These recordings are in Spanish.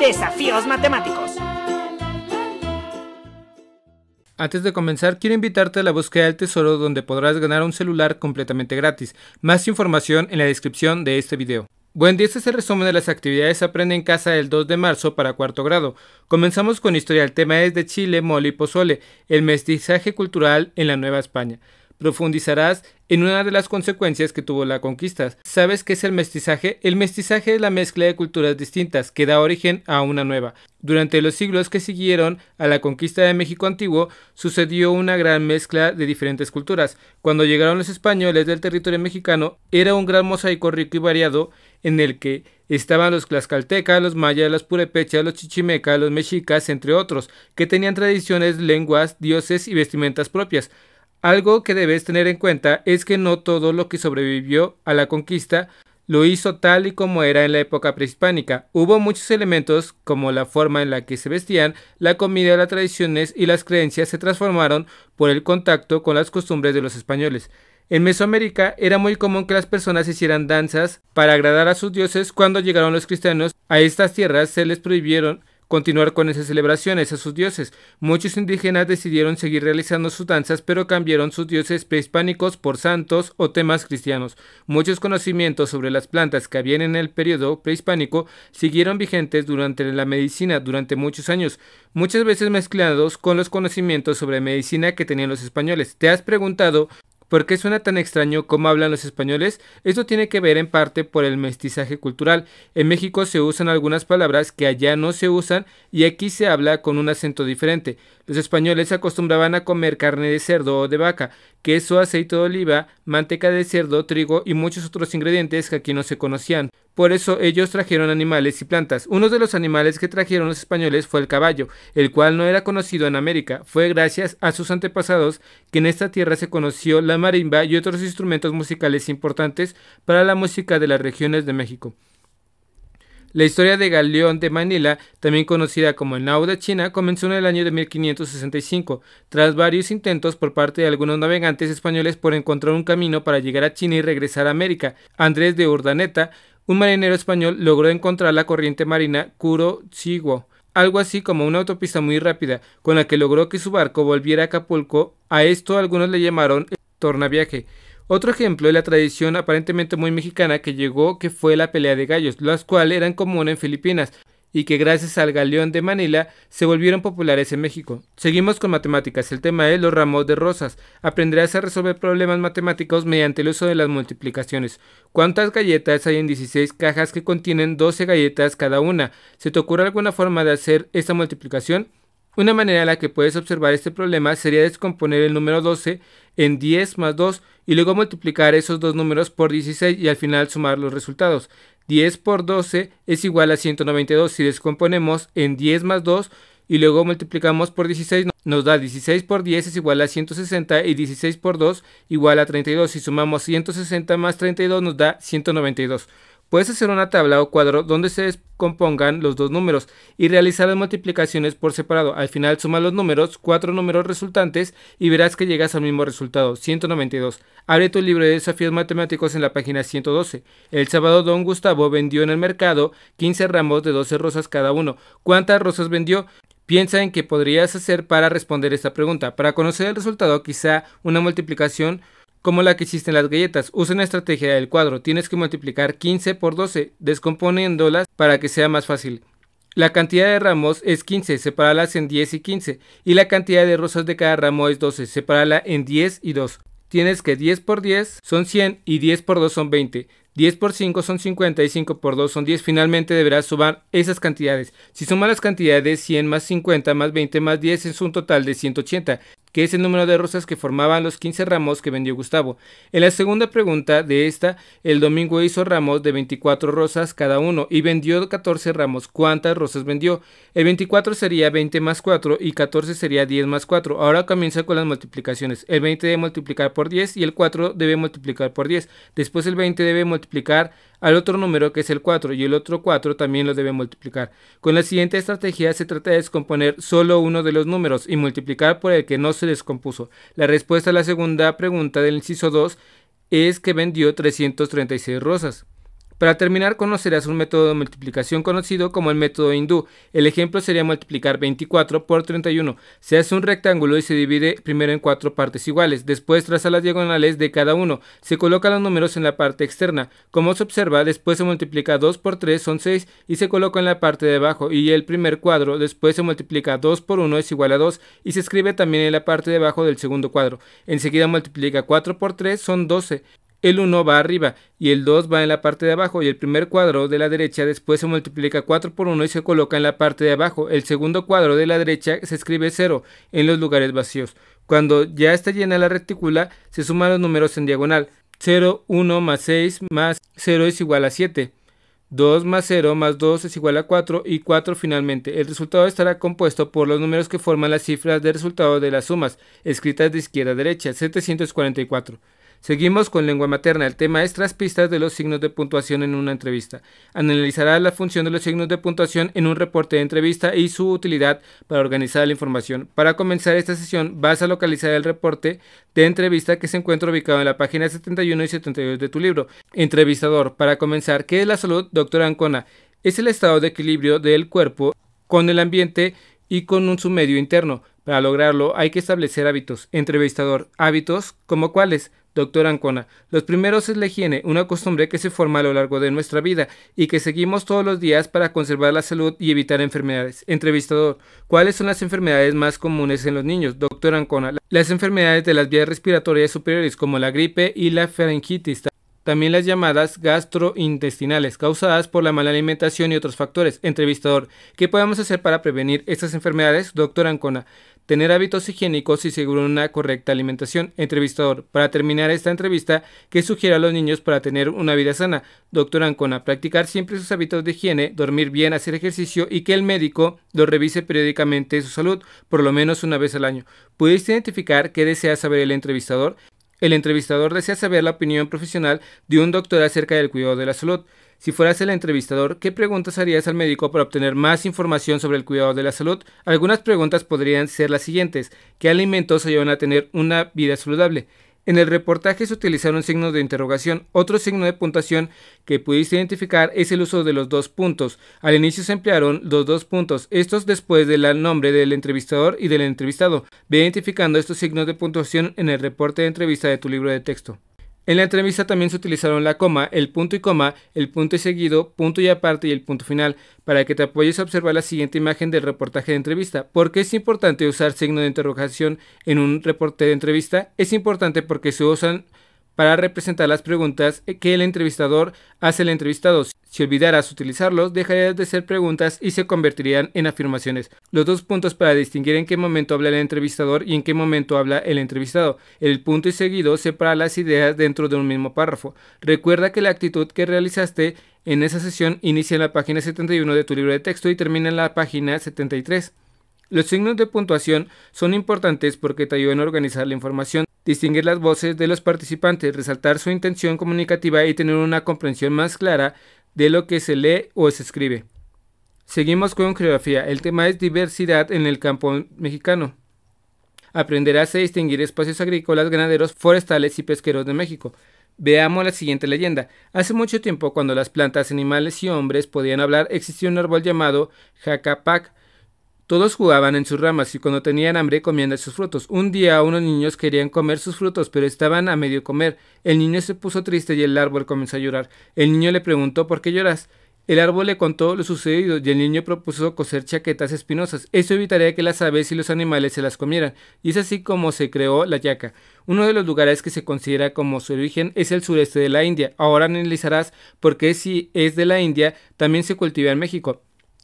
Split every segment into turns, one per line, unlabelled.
Desafíos Matemáticos. Antes de comenzar, quiero invitarte a la búsqueda del tesoro donde podrás ganar un celular completamente gratis. Más información en la descripción de este video. Buen día, este es el resumen de las actividades Aprende en Casa del 2 de marzo para cuarto grado. Comenzamos con historia. El tema es de Chile, mole y pozole, el mestizaje cultural en la Nueva España profundizarás en una de las consecuencias que tuvo la conquista. ¿Sabes qué es el mestizaje? El mestizaje es la mezcla de culturas distintas que da origen a una nueva. Durante los siglos que siguieron a la conquista de México antiguo, sucedió una gran mezcla de diferentes culturas. Cuando llegaron los españoles del territorio mexicano, era un gran mosaico rico y variado en el que estaban los tlaxcaltecas, los mayas, los purepechas, los chichimecas, los mexicas, entre otros, que tenían tradiciones, lenguas, dioses y vestimentas propias. Algo que debes tener en cuenta es que no todo lo que sobrevivió a la conquista lo hizo tal y como era en la época prehispánica. Hubo muchos elementos, como la forma en la que se vestían, la comida, las tradiciones y las creencias se transformaron por el contacto con las costumbres de los españoles. En Mesoamérica era muy común que las personas hicieran danzas para agradar a sus dioses. Cuando llegaron los cristianos a estas tierras se les prohibieron continuar con esas celebraciones a sus dioses. Muchos indígenas decidieron seguir realizando sus danzas, pero cambiaron sus dioses prehispánicos por santos o temas cristianos. Muchos conocimientos sobre las plantas que habían en el periodo prehispánico siguieron vigentes durante la medicina durante muchos años, muchas veces mezclados con los conocimientos sobre medicina que tenían los españoles. ¿Te has preguntado ¿Por qué suena tan extraño cómo hablan los españoles? Esto tiene que ver en parte por el mestizaje cultural. En México se usan algunas palabras que allá no se usan y aquí se habla con un acento diferente. Los españoles acostumbraban a comer carne de cerdo o de vaca, queso, aceite de oliva, manteca de cerdo, trigo y muchos otros ingredientes que aquí no se conocían. Por eso ellos trajeron animales y plantas. Uno de los animales que trajeron los españoles fue el caballo, el cual no era conocido en América. Fue gracias a sus antepasados que en esta tierra se conoció la marimba y otros instrumentos musicales importantes para la música de las regiones de México. La historia de Galeón de Manila, también conocida como el Nao de China, comenzó en el año de 1565, tras varios intentos por parte de algunos navegantes españoles por encontrar un camino para llegar a China y regresar a América. Andrés de Urdaneta un marinero español logró encontrar la corriente marina Curo-Chiguo, algo así como una autopista muy rápida, con la que logró que su barco volviera a Acapulco. A esto algunos le llamaron el tornaviaje. Otro ejemplo es la tradición aparentemente muy mexicana que llegó que fue la pelea de gallos, las cuales eran comunes en Filipinas y que gracias al galeón de Manila se volvieron populares en México. Seguimos con matemáticas, el tema es los ramos de rosas. Aprenderás a resolver problemas matemáticos mediante el uso de las multiplicaciones. ¿Cuántas galletas hay en 16 cajas que contienen 12 galletas cada una? ¿Se te ocurre alguna forma de hacer esta multiplicación? Una manera en la que puedes observar este problema sería descomponer el número 12 en 10 más 2 y luego multiplicar esos dos números por 16 y al final sumar los resultados. 10 por 12 es igual a 192. Si descomponemos en 10 más 2 y luego multiplicamos por 16 nos da 16 por 10 es igual a 160 y 16 por 2 igual a 32. Si sumamos 160 más 32 nos da 192. Puedes hacer una tabla o cuadro donde se descompongan los dos números y realizar las multiplicaciones por separado. Al final suma los números, cuatro números resultantes y verás que llegas al mismo resultado, 192. Abre tu libro de desafíos matemáticos en la página 112. El sábado Don Gustavo vendió en el mercado 15 ramos de 12 rosas cada uno. ¿Cuántas rosas vendió? Piensa en qué podrías hacer para responder esta pregunta. Para conocer el resultado, quizá una multiplicación como la que existen las galletas. usa una estrategia del cuadro. Tienes que multiplicar 15 por 12, descomponiéndolas para que sea más fácil. La cantidad de ramos es 15, separalas en 10 y 15. Y la cantidad de rosas de cada ramo es 12, sepárala en 10 y 2. Tienes que 10 por 10 son 100 y 10 por 2 son 20. 10 por 5 son 50 y 5 por 2 son 10. Finalmente deberás sumar esas cantidades. Si sumas las cantidades 100 más 50 más 20 más 10 es un total de 180 que es el número de rosas que formaban los 15 ramos que vendió Gustavo. En la segunda pregunta de esta, el domingo hizo ramos de 24 rosas cada uno y vendió 14 ramos. ¿Cuántas rosas vendió? El 24 sería 20 más 4 y 14 sería 10 más 4. Ahora comienza con las multiplicaciones. El 20 debe multiplicar por 10 y el 4 debe multiplicar por 10. Después el 20 debe multiplicar al otro número que es el 4 y el otro 4 también lo debe multiplicar. Con la siguiente estrategia se trata de descomponer solo uno de los números y multiplicar por el que no se descompuso. La respuesta a la segunda pregunta del inciso 2 es que vendió 336 rosas. Para terminar, conocerás un método de multiplicación conocido como el método hindú. El ejemplo sería multiplicar 24 por 31. Se hace un rectángulo y se divide primero en cuatro partes iguales. Después traza las diagonales de cada uno. Se colocan los números en la parte externa. Como se observa, después se multiplica 2 por 3, son 6, y se coloca en la parte de abajo. Y el primer cuadro, después se multiplica 2 por 1, es igual a 2, y se escribe también en la parte de abajo del segundo cuadro. Enseguida multiplica 4 por 3, son 12. El 1 va arriba y el 2 va en la parte de abajo y el primer cuadro de la derecha después se multiplica 4 por 1 y se coloca en la parte de abajo. El segundo cuadro de la derecha se escribe 0 en los lugares vacíos. Cuando ya está llena la retícula, se suman los números en diagonal. 0, 1 más 6 más 0 es igual a 7. 2 más 0 más 2 es igual a 4 y 4 finalmente. El resultado estará compuesto por los números que forman las cifras de resultado de las sumas, escritas de izquierda a derecha, 744. Seguimos con lengua materna. El tema es traspistas de los signos de puntuación en una entrevista. Analizará la función de los signos de puntuación en un reporte de entrevista y su utilidad para organizar la información. Para comenzar esta sesión vas a localizar el reporte de entrevista que se encuentra ubicado en la página 71 y 72 de tu libro. Entrevistador, para comenzar, ¿qué es la salud, doctor Ancona? Es el estado de equilibrio del cuerpo con el ambiente y con un, submedio interno. Para lograrlo hay que establecer hábitos. Entrevistador, hábitos como cuáles? Doctor Ancona, los primeros es la higiene, una costumbre que se forma a lo largo de nuestra vida y que seguimos todos los días para conservar la salud y evitar enfermedades. Entrevistador, ¿cuáles son las enfermedades más comunes en los niños? Doctor Ancona, las enfermedades de las vías respiratorias superiores como la gripe y la faringitis también las llamadas gastrointestinales, causadas por la mala alimentación y otros factores. Entrevistador, ¿qué podemos hacer para prevenir estas enfermedades? Doctor Ancona, tener hábitos higiénicos y seguro una correcta alimentación. Entrevistador, para terminar esta entrevista, ¿qué sugiere a los niños para tener una vida sana? Doctor Ancona, practicar siempre sus hábitos de higiene, dormir bien, hacer ejercicio y que el médico lo revise periódicamente su salud, por lo menos una vez al año. ¿Pudiste identificar qué desea saber el entrevistador? El entrevistador desea saber la opinión profesional de un doctor acerca del cuidado de la salud. Si fueras el entrevistador, ¿qué preguntas harías al médico para obtener más información sobre el cuidado de la salud? Algunas preguntas podrían ser las siguientes. ¿Qué alimentos ayudan a tener una vida saludable? En el reportaje se utilizaron signos de interrogación. Otro signo de puntuación que pudiste identificar es el uso de los dos puntos. Al inicio se emplearon los dos puntos, estos después del nombre del entrevistador y del entrevistado. Ve identificando estos signos de puntuación en el reporte de entrevista de tu libro de texto. En la entrevista también se utilizaron la coma, el punto y coma, el punto y seguido, punto y aparte y el punto final, para que te apoyes a observar la siguiente imagen del reportaje de entrevista. ¿Por qué es importante usar signo de interrogación en un reporte de entrevista? Es importante porque se usan para representar las preguntas que el entrevistador hace al entrevistado. Si olvidaras utilizarlos, dejarías de ser preguntas y se convertirían en afirmaciones. Los dos puntos para distinguir en qué momento habla el entrevistador y en qué momento habla el entrevistado. El punto y seguido separa las ideas dentro de un mismo párrafo. Recuerda que la actitud que realizaste en esa sesión inicia en la página 71 de tu libro de texto y termina en la página 73. Los signos de puntuación son importantes porque te ayudan a organizar la información, distinguir las voces de los participantes, resaltar su intención comunicativa y tener una comprensión más clara de lo que se lee o se escribe. Seguimos con geografía. El tema es diversidad en el campo mexicano. Aprenderás a distinguir espacios agrícolas, ganaderos, forestales y pesqueros de México. Veamos la siguiente leyenda. Hace mucho tiempo, cuando las plantas, animales y hombres podían hablar, existía un árbol llamado Jacapac, todos jugaban en sus ramas y cuando tenían hambre comían de sus frutos. Un día unos niños querían comer sus frutos, pero estaban a medio comer. El niño se puso triste y el árbol comenzó a llorar. El niño le preguntó ¿por qué lloras? El árbol le contó lo sucedido y el niño propuso coser chaquetas espinosas. Eso evitaría que las aves y los animales se las comieran. Y es así como se creó la yaca. Uno de los lugares que se considera como su origen es el sureste de la India. Ahora analizarás por qué si es de la India también se cultiva en México.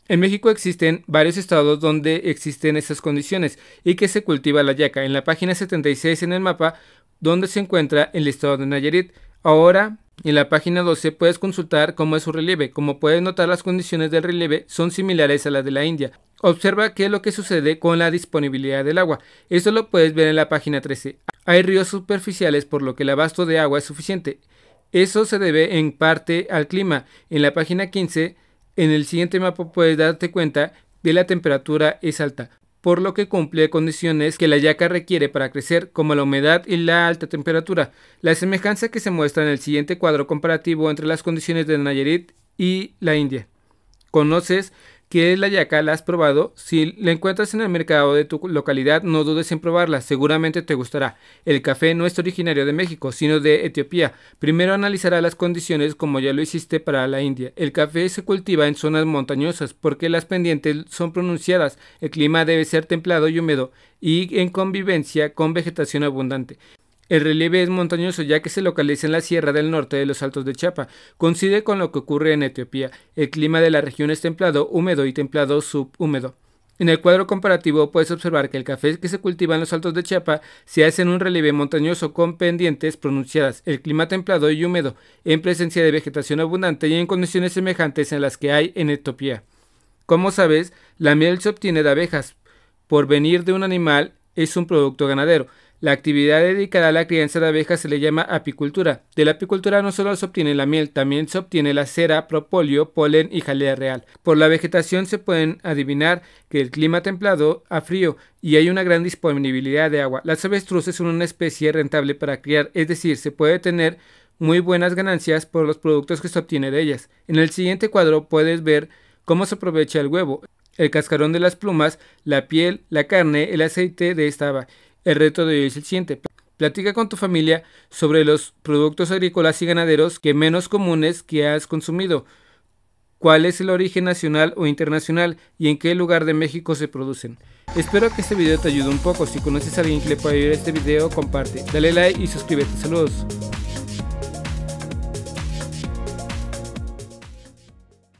En México existen varios estados donde existen estas condiciones y que se cultiva la yaca. En la página 76 en el mapa, donde se encuentra el estado de Nayarit. Ahora, en la página 12 puedes consultar cómo es su relieve. Como puedes notar, las condiciones del relieve son similares a las de la India. Observa qué es lo que sucede con la disponibilidad del agua. Esto lo puedes ver en la página 13. Hay ríos superficiales por lo que el abasto de agua es suficiente. Eso se debe en parte al clima. En la página 15 en el siguiente mapa puedes darte cuenta de la temperatura es alta, por lo que cumple condiciones que la yaca requiere para crecer como la humedad y la alta temperatura. La semejanza que se muestra en el siguiente cuadro comparativo entre las condiciones de Nayarit y la India. ¿Conoces es la yaca? ¿La has probado? Si la encuentras en el mercado de tu localidad, no dudes en probarla, seguramente te gustará. El café no es originario de México, sino de Etiopía. Primero analizará las condiciones como ya lo hiciste para la India. El café se cultiva en zonas montañosas porque las pendientes son pronunciadas, el clima debe ser templado y húmedo y en convivencia con vegetación abundante. El relieve es montañoso ya que se localiza en la sierra del norte de los Altos de Chiapa. Coincide con lo que ocurre en Etiopía. El clima de la región es templado, húmedo y templado subhúmedo. En el cuadro comparativo puedes observar que el café que se cultiva en los altos de Chiapa se hace en un relieve montañoso con pendientes pronunciadas, el clima templado y húmedo, en presencia de vegetación abundante y en condiciones semejantes en las que hay en Etiopía. Como sabes, la miel se obtiene de abejas. Por venir de un animal es un producto ganadero. La actividad dedicada a la crianza de abejas se le llama apicultura. De la apicultura no solo se obtiene la miel, también se obtiene la cera, propóleo, polen y jalea real. Por la vegetación se pueden adivinar que el clima templado a frío y hay una gran disponibilidad de agua. Las avestruces son una especie rentable para criar, es decir, se puede tener muy buenas ganancias por los productos que se obtiene de ellas. En el siguiente cuadro puedes ver cómo se aprovecha el huevo, el cascarón de las plumas, la piel, la carne, el aceite de esta el reto de hoy es el siguiente. Platica con tu familia sobre los productos agrícolas y ganaderos que menos comunes que has consumido. ¿Cuál es el origen nacional o internacional y en qué lugar de México se producen? Espero que este video te ayude un poco. Si conoces a alguien que le pueda ayudar a este video, comparte. Dale like y suscríbete. Saludos.